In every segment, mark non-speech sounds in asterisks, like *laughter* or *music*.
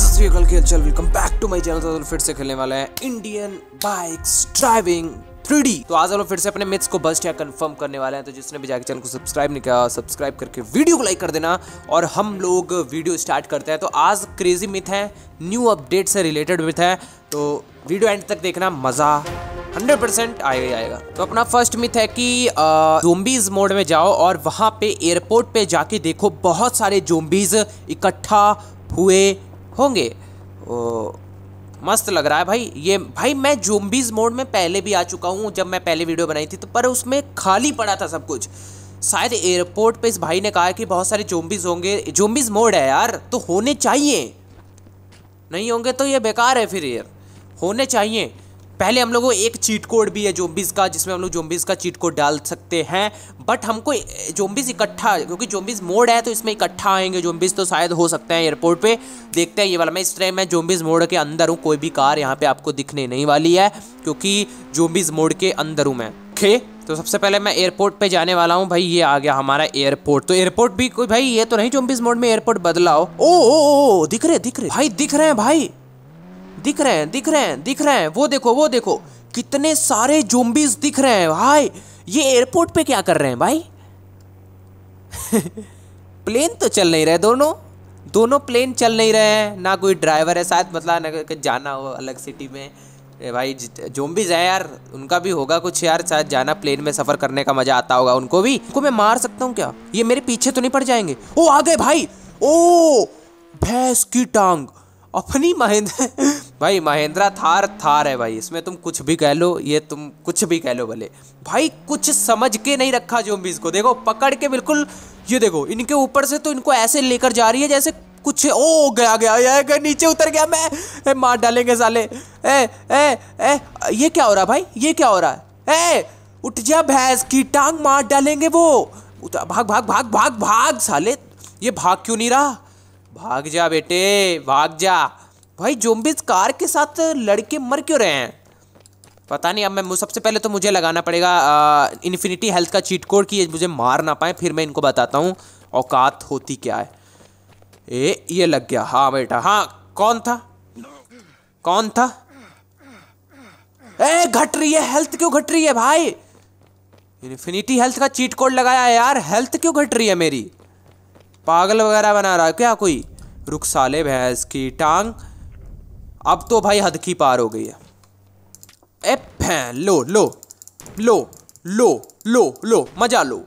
चल welcome back to my channel तो फिर से खेलने वाले हैं इंडियन बाइक्स ड्राइविंग 3D तो आज हम फिर से अपने मिथ्स को बस्ट या कंफर्म करने वाले हैं तो जिसने भी जाके चैनल को सब्सक्राइब नहीं किया सब्सक्राइब करके वीडियो को लाइक कर देना और हम लोग वीडियो स्टार्ट करते हैं तो आज क्रेजी मिथ है न्यू अपडेट से रिलेटेड मिथ है तो वीडियो एंड तक देखना मज़ा 100% परसेंट आए ही आएगा तो अपना फर्स्ट मिथ है कि जोम्बीज मोड में जाओ और वहाँ पे एयरपोर्ट पे जाके देखो बहुत सारे जोम्बीज इकट्ठा हुए होंगे ओ, मस्त लग रहा है भाई ये भाई मैं जोम्बीज मोड में पहले भी आ चुका हूँ जब मैं पहले वीडियो बनाई थी तो पर उसमें खाली पड़ा था सब कुछ शायद एयरपोर्ट पे इस भाई ने कहा कि बहुत सारे जोम्बीज होंगे जोम्बीज मोड है यार तो होने चाहिए नहीं होंगे तो ये बेकार है फिर यार होने चाहिए पहले हम लोगों एक चीट कोड भी है जोम्बिस का जिसमें हम लोग जोम्बिस का चीट कोड डाल सकते हैं बट हमको जोम्बिस eh, इकट्ठा क्योंकि जोम्बिस मोड है तो इसमें इकट्ठा आएंगे जोम्बिस तो शायद हो सकते हैं एयरपोर्ट पे देखते हैं ये वाला मैं इस टाइम मैं जोम्बिस मोड के अंदर हूँ कोई भी कार यहाँ पर आपको दिखने नहीं वाली है क्योंकि जोम्बिस मोड के अंदर हूँ मैं ओके तो सबसे पहले मैं एयरपोर्ट पे जाने वाला हूँ भाई ये आ गया हमारा एयरपोर्ट तो एयरपोर्ट भी कोई भाई ये तो नहीं जोम्बिस मोड में एयरपोर्ट बदलाओ ओ ओ ओ दिख रहे दिख रहे भाई दिख रहे हैं भाई दिख रहे हैं दिख रहे हैं दिख रहे हैं वो देखो वो देखो कितने सारे जोम्बिस दिख रहे हैं भाई ये एयरपोर्ट पे क्या कर रहे हैं भाई प्लेन *laughs* तो चल नहीं रहे दोनों दोनों प्लेन चल नहीं रहे हैं ना कोई ड्राइवर है शायद मतलब ना जाना हो अलग सिटी में भाई जोम्बिज है यार उनका भी होगा कुछ यार शायद जाना प्लेन में सफर करने का मजा आता होगा उनको भी उनको मैं मार सकता हूँ क्या ये मेरे पीछे तो नहीं पड़ जाएंगे ओ आ गए भाई ओ भैंस की टांग अपनी महेंद्र *laughs* भाई महिंद्रा थार थार है भाई इसमें तुम कुछ भी कह लो ये तुम कुछ भी कह लो भले भाई कुछ समझ के नहीं रखा जोम्बीज को देखो पकड़ के बिल्कुल ये देखो इनके ऊपर से तो इनको ऐसे लेकर जा रही है जैसे कुछ ओ गया गया यार गया नीचे उतर गया मैं ए, मार डालेंगे साले ए ए ए ये क्या हो रहा भाई ये क्या हो रहा है ए उठ जा भैंस की टांग मार डालेंगे वो भाग भाग भाग भाग भाग साले ये भाग क्यों नहीं रहा भाग जा बेटे भाग जा भाई जोम्बिस कार के साथ लड़के मर क्यों रहे हैं पता नहीं अब मैं सबसे पहले तो मुझे लगाना पड़ेगा इन्फिनिटी हेल्थ का चीट कोड कि ये मुझे मार ना पाए फिर मैं इनको बताता हूँ औकात होती क्या है ए ये लग गया हाँ बेटा हाँ कौन था कौन था ए घट रही है हेल्थ क्यों घट रही है भाई इन्फिनिटी हेल्थ का चीट कोड लगाया है यार हेल्थ क्यों घट रही है मेरी पागल वगैरह बना रहा है क्या कोई रुख साले भैंस की टांग अब तो भाई हद की पार हो गई है एफ लो लो लो लो लो लो मजा लो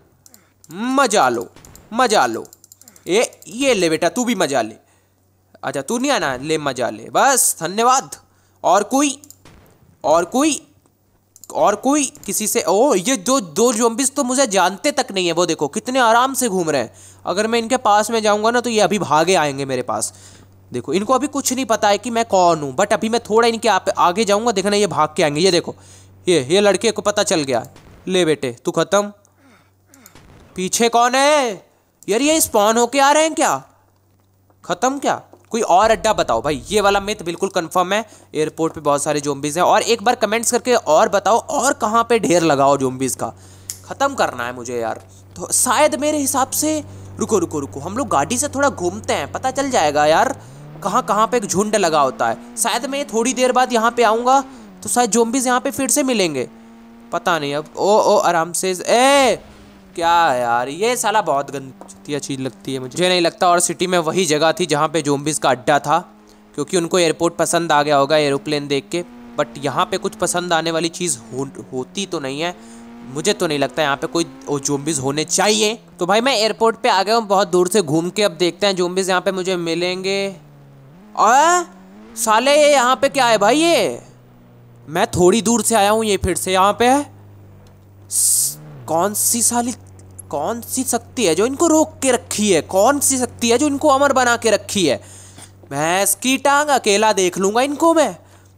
मजा लो मजा लो ए ये ले बेटा तू भी मजा ले अच्छा तू नहीं आना ले मजा ले बस धन्यवाद और कोई और कोई और कोई किसी से ओ ये जो दो जोम्बिस तो मुझे जानते तक नहीं है वो देखो कितने आराम से घूम रहे हैं अगर मैं इनके पास में जाऊंगा ना तो ये अभी भागे आएंगे मेरे पास देखो इनको अभी कुछ नहीं पता है कि मैं कौन हूँ बट अभी मैं थोड़ा इनके आप आगे जाऊँगा देखना ये भाग के आएंगे ये देखो ये ये लड़के को पता चल गया ले बेटे तू ख़त्म पीछे कौन है यार ये स्पॉन होके आ रहे हैं क्या ख़त्म क्या कोई और अड्डा बताओ भाई ये वाला मिथ बिल्कुल कंफर्म है एयरपोर्ट पे बहुत सारे जोम्बिज़ हैं और एक बार कमेंट्स करके और बताओ और कहाँ पे ढेर लगाओ जोम्बिज़ का ख़त्म करना है मुझे यार तो शायद मेरे हिसाब से रुको रुको रुको हम लोग गाड़ी से थोड़ा घूमते हैं पता चल जाएगा यार कहाँ कहाँ पे एक झुंड लगा होता है शायद मैं थोड़ी देर बाद यहाँ पे आऊँगा तो शायद जोम्बिस यहाँ पे फिर से मिलेंगे पता नहीं अब ओ ओ आराम से ए क्या यार ये साला बहुत गंदी चीज़ लगती है मुझे मुझे नहीं लगता और सिटी में वही जगह थी जहाँ पे जोम्बिस का अड्डा था क्योंकि उनको एयरपोर्ट पसंद आ गया होगा एरोप्लेन देख के बट यहाँ पे कुछ पसंद आने वाली चीज़ हो, होती तो नहीं है मुझे तो नहीं लगता यहाँ पे कोई जोम्बिस होने चाहिए तो भाई मैं एयरपोर्ट पे आ गया हूँ बहुत दूर से घूम के अब देखते हैं जोम्बिस यहाँ पे मुझे मिलेंगे आ, साले ये यहाँ पे क्या है भाई ये मैं थोड़ी दूर से आया हूँ ये फिर से यहाँ पे कौन सी साली कौन सी शक्ति है जो इनको रोक के रखी है कौन सी शक्ति है जो इनको अमर बना के रखी है मैं इसकी टांग अकेला देख लूँगा इनको मैं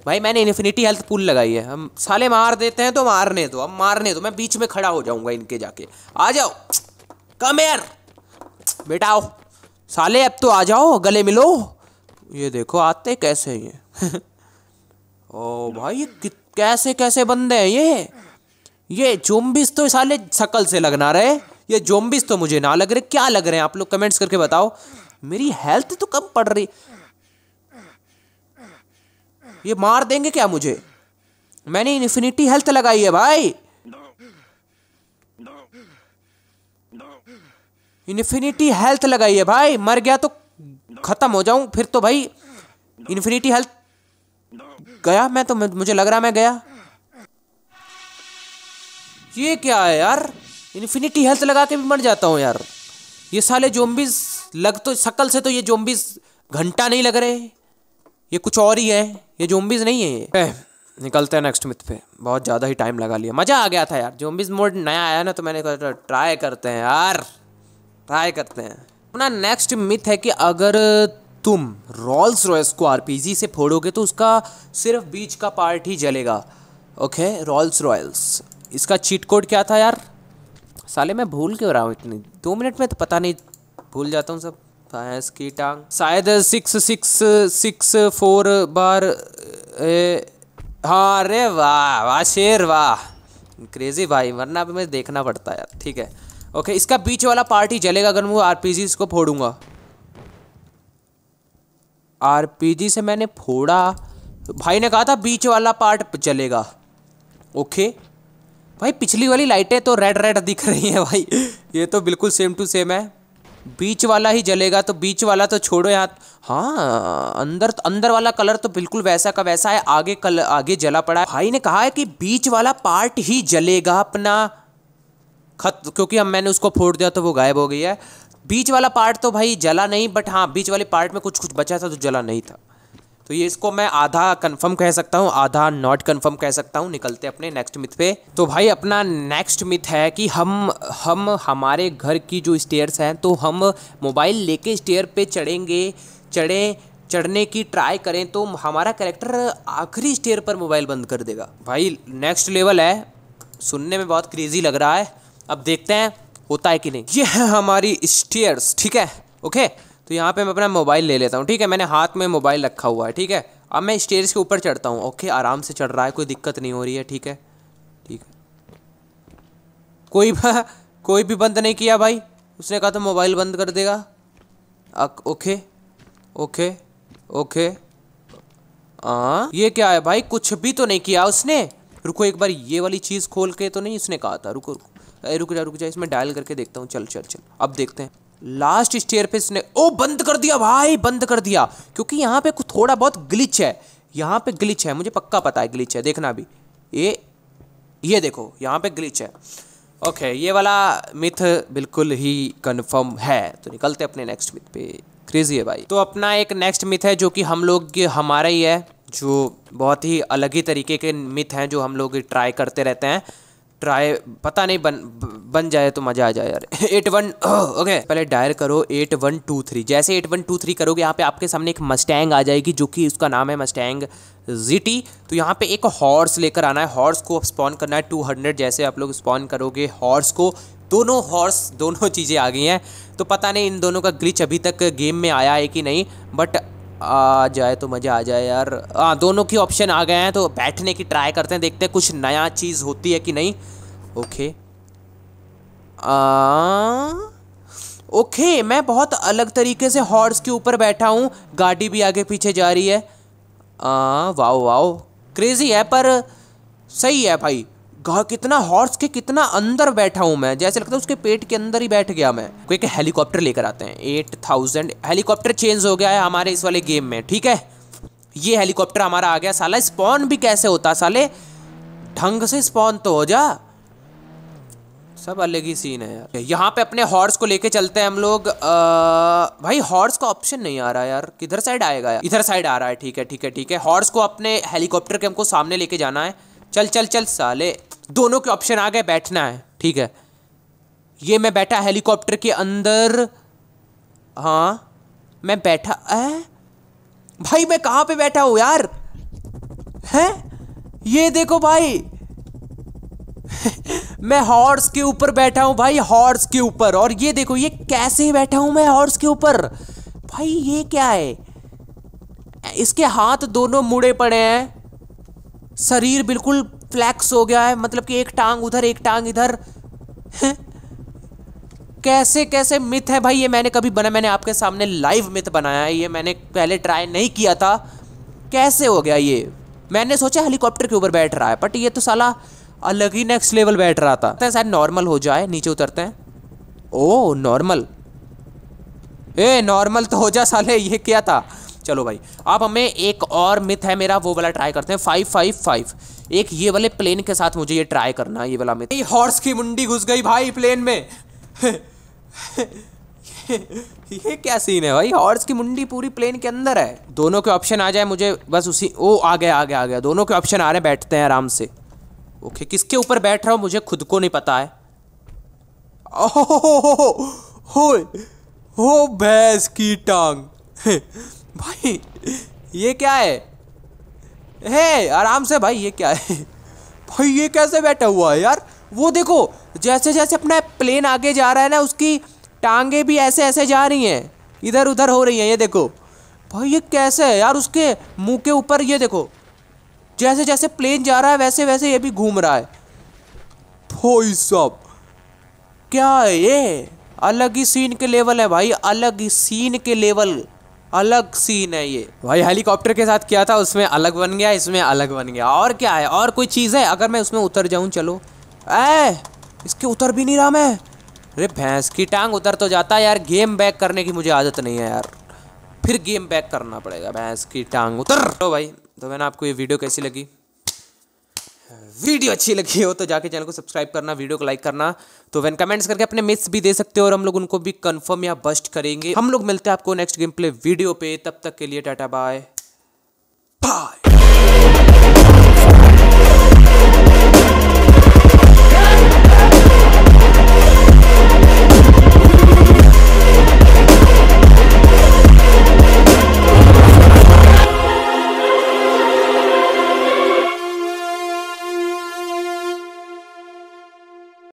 भाई मैंने इन्फिनिटी हेल्थ पुल लगाई है हम साले मार देते हैं तो मारने दो अब मारने दो मैं बीच में खड़ा हो जाऊंगा इनके जाके आ जाओ कम बेटा आओ साले अब तो आ जाओ गले मिलो ये देखो आते कैसे ये *laughs* ओ भाई ये कैसे कैसे बंदे हैं ये ये जोम्बिस तो साले शकल से लगना रहे ये जोम्बिस तो मुझे ना लग रहे क्या लग रहे हैं आप लोग कमेंट्स करके बताओ मेरी हेल्थ तो कम पड़ रही ये मार देंगे क्या मुझे मैंने इन्फिनिटी हेल्थ लगाई है भाई इन्फिनिटी हेल्थ लगाई है भाई मर गया तो ख़त्म हो जाऊं फिर तो भाई इन्फिनिटी हेल्थ गया मैं तो मुझे लग रहा मैं गया ये क्या है यार इन्फिनिटी हेल्थ लगा के भी मर जाता हूँ यार ये साले जोम्बिस लग तो शक्ल से तो ये जोम्बिस घंटा नहीं लग रहे ये कुछ और ही है ये जोम्बिस नहीं है ये निकलते हैं नेक्स्ट मिथ पे बहुत ज़्यादा ही टाइम लगा लिया मज़ा आ गया था यार जोम्बिस मोड नया आया ना तो मैंने कहा ट्राई अच्छा, करते हैं यार ट्राई करते हैं अपना नेक्स्ट मिथ है कि अगर तुम रॉल्स रॉयस को आर से फोड़ोगे तो उसका सिर्फ बीच का पार्ट ही जलेगा ओके रॉल्स रॉयल्स इसका चीट कोड क्या था यार साले मैं भूल क्यों रहा हूँ इतनी दो मिनट में तो पता नहीं भूल जाता हूँ सब भैंस की टांग शायद सिक्स सिक्स सिक्स फोर बार ए, हाँ अरे वाह वाह शेर वाह क्रेजी भाई वरना अभी मैं देखना पड़ता है यार ठीक है ओके इसका बीच वाला पार्ट ही जलेगा अगर मैं आर इसको फोड़ूंगा आर से मैंने फोड़ा भाई ने कहा था बीच वाला पार्ट जलेगा ओके भाई पिछली वाली लाइटें तो रेड रेड दिख रही हैं भाई ये तो बिल्कुल सेम टू सेम है बीच वाला ही जलेगा तो बीच वाला तो छोड़ो यहाँ हाँ अंदर तो, अंदर वाला कलर तो बिल्कुल वैसा का वैसा है आगे कल आगे जला पड़ा है भाई ने कहा है कि बीच वाला पार्ट ही जलेगा अपना खत क्योंकि हम मैंने उसको फोड़ दिया तो वो गायब हो गई है बीच वाला पार्ट तो भाई जला नहीं बट हाँ बीच वाले पार्ट में कुछ कुछ बचा था तो जला नहीं था तो ये इसको मैं आधा कंफर्म कह सकता हूँ आधा नॉट कंफर्म कह सकता हूँ निकलते अपने नेक्स्ट मिथ पे तो भाई अपना नेक्स्ट मिथ है कि हम हम हमारे घर की जो स्टेयर्स हैं तो हम मोबाइल लेके स्टेयर पे चढ़ेंगे चढ़ें चढ़ने की ट्राई करें तो हमारा करेक्टर आखिरी स्टेयर पर मोबाइल बंद कर देगा भाई नेक्स्ट लेवल है सुनने में बहुत क्रेजी लग रहा है अब देखते हैं होता है कि नहीं ये है हमारी स्टेयर्स ठीक है ओके तो यहाँ पे मैं अपना मोबाइल ले लेता हूँ ठीक है मैंने हाथ में मोबाइल रखा हुआ है ठीक है अब मैं स्टेयर्स के ऊपर चढ़ता हूँ ओके आराम से चढ़ रहा है कोई दिक्कत नहीं हो रही है ठीक है ठीक है कोई *laughs* कोई भी बंद नहीं किया भाई उसने कहा तो मोबाइल बंद कर देगा ओके ओके ओके आ, ये क्या है भाई कुछ भी तो नहीं किया उसने रुको एक बार ये वाली चीज़ खोल के तो नहीं उसने कहा था रुको रुको रुक जा रुक जा इसमें डायल करके देखता हूँ चल चल चल अब देखते हैं लास्ट स्टेयर पे इसने ओ बंद कर दिया भाई बंद कर दिया क्योंकि यहाँ पे कुछ थोड़ा बहुत ग्लिच है यहाँ पे ग्लिच है मुझे पक्का पता है ग्लिच है देखना अभी ये ये देखो यहाँ पे ग्लिच है ओके ये वाला मिथ बिल्कुल ही कन्फर्म है तो निकलते अपने नेक्स्ट मिथ पे क्रेजी है भाई तो अपना एक नेक्स्ट मिथ है जो कि हम लोग हमारा ही है जो बहुत ही अलग ही तरीके के मिथ हैं जो हम लोग ट्राई करते रहते हैं ट्राई पता नहीं बन बन जाए तो मजा आ जाए यार *laughs* एट वन ओके पहले डायर करो एट वन टू थ्री जैसे एट वन टू थ्री करोगे यहाँ पे आपके सामने एक मस्टैंग आ जाएगी जो कि उसका नाम है मस्टैंग जीटी तो यहाँ पे एक हॉर्स लेकर आना है हॉर्स को स्पॉन करना है टू हंड्रेड जैसे आप लोग स्पॉन करोगे हॉर्स को दोनों हॉर्स दोनों चीज़ें आ गई हैं तो पता नहीं इन दोनों का ग्लिच अभी तक गेम में आया है कि नहीं बट आ जाए तो मज़ा आ जाए यार आ, दोनों की ऑप्शन आ गए हैं तो बैठने की ट्राई करते हैं देखते हैं कुछ नया चीज़ होती है कि नहीं ओके आ... ओके मैं बहुत अलग तरीके से हॉर्स के ऊपर बैठा हूँ गाड़ी भी आगे पीछे जा रही है वाओ वाओ क्रेजी है पर सही है भाई कहा कितना हॉर्स के कितना अंदर बैठा हूं मैं जैसे लगता है उसके पेट के अंदर ही बैठ गया मैं एक हेलीकॉप्टर लेकर आते हैं एट थाउजेंड हेलीकॉप्टर चेंज हो गया है हमारे इस वाले गेम में ठीक है ये हेलीकॉप्टर हमारा आ गया साला स्पॉन भी कैसे होता साले ढंग से स्पॉन तो हो जा सब अलग ही सीन है यार यहाँ पे अपने हॉर्स को लेके चलते हैं हम लोग आ, भाई हॉर्स का ऑप्शन नहीं आ रहा यार किधर साइड आएगा यार इधर साइड आ रहा है ठीक है ठीक है ठीक है हॉर्स को अपने हेलीकॉप्टर के हमको सामने लेके जाना है चल चल चल साले दोनों के ऑप्शन आ गए बैठना है ठीक है ये मैं बैठा हेलीकॉप्टर के अंदर हाँ मैं बैठा है भाई मैं कहाँ पे बैठा हूँ यार है ये देखो भाई *laughs* मैं हॉर्स के ऊपर बैठा हूँ भाई हॉर्स के ऊपर और ये देखो ये कैसे बैठा हूँ मैं हॉर्स के ऊपर भाई ये क्या है इसके हाथ दोनों मुड़े पड़े हैं शरीर बिल्कुल फ्लैक्स हो गया है मतलब कि एक टांग उधर एक टांग इधर कैसे कैसे मिथ है भाई ये मैंने कभी बना मैंने आपके सामने लाइव मिथ बनाया है ये मैंने पहले ट्राई नहीं किया था कैसे हो गया ये मैंने सोचा हेलीकॉप्टर के ऊपर बैठ रहा है बट ये तो साला अलग ही नेक्स्ट लेवल बैठ रहा था तो शायद नॉर्मल हो जाए नीचे उतरते हैं ओ नॉर्मल ए नॉर्मल तो हो जा साले ये क्या था चलो भाई अब हमें एक और मिथ है मेरा वो वाला ट्राई करते हैं फाइव फाइव फाइव एक ये वाले प्लेन के साथ मुझे ये ट्राई करना है ये वाला में हॉर्स की मुंडी घुस गई भाई प्लेन में ये क्या सीन है भाई हॉर्स की मुंडी पूरी प्लेन के अंदर है दोनों के ऑप्शन आ जाए मुझे बस उसी ओ आ गया आ गया आ गया दोनों के ऑप्शन आ रहे हैं बैठते हैं आराम से ओके किसके ऊपर बैठ रहा हूँ मुझे खुद को नहीं पता है हो हो भैंस की टांग भाई ये क्या है हे आराम से भाई ये क्या है भाई ये कैसे बैठा हुआ है यार वो देखो जैसे जैसे अपना प्लेन आगे जा रहा है ना उसकी टांगे भी ऐसे ऐसे जा रही हैं इधर उधर हो रही हैं ये देखो भाई ये कैसे है यार उसके मुंह के ऊपर ये देखो जैसे जैसे प्लेन जा रहा है वैसे वैसे ये भी घूम रहा है भाई साहब क्या है ये अलग ही सीन के लेवल है भाई अलग ही सीन के लेवल अलग सीन है ये भाई हेलीकॉप्टर के साथ क्या था उसमें अलग बन गया इसमें अलग बन गया और क्या है और कोई चीज़ है अगर मैं उसमें उतर जाऊँ चलो ऐ इसके उतर भी नहीं रहा मैं अरे भैंस की टांग उतर तो जाता है यार गेम बैक करने की मुझे आदत नहीं है यार फिर गेम बैक करना पड़ेगा भैंस की टांग उतर तो भाई तो मैंने आपको ये वीडियो कैसी लगी वीडियो अच्छी लगी हो तो जाके चैनल को सब्सक्राइब करना वीडियो को लाइक करना तो वैन कमेंट्स करके अपने मिस भी दे सकते हो और हम लोग उनको भी कंफर्म या बस्ट करेंगे हम लोग मिलते हैं आपको नेक्स्ट गेम प्ले वीडियो पे तब तक के लिए टाटा बाय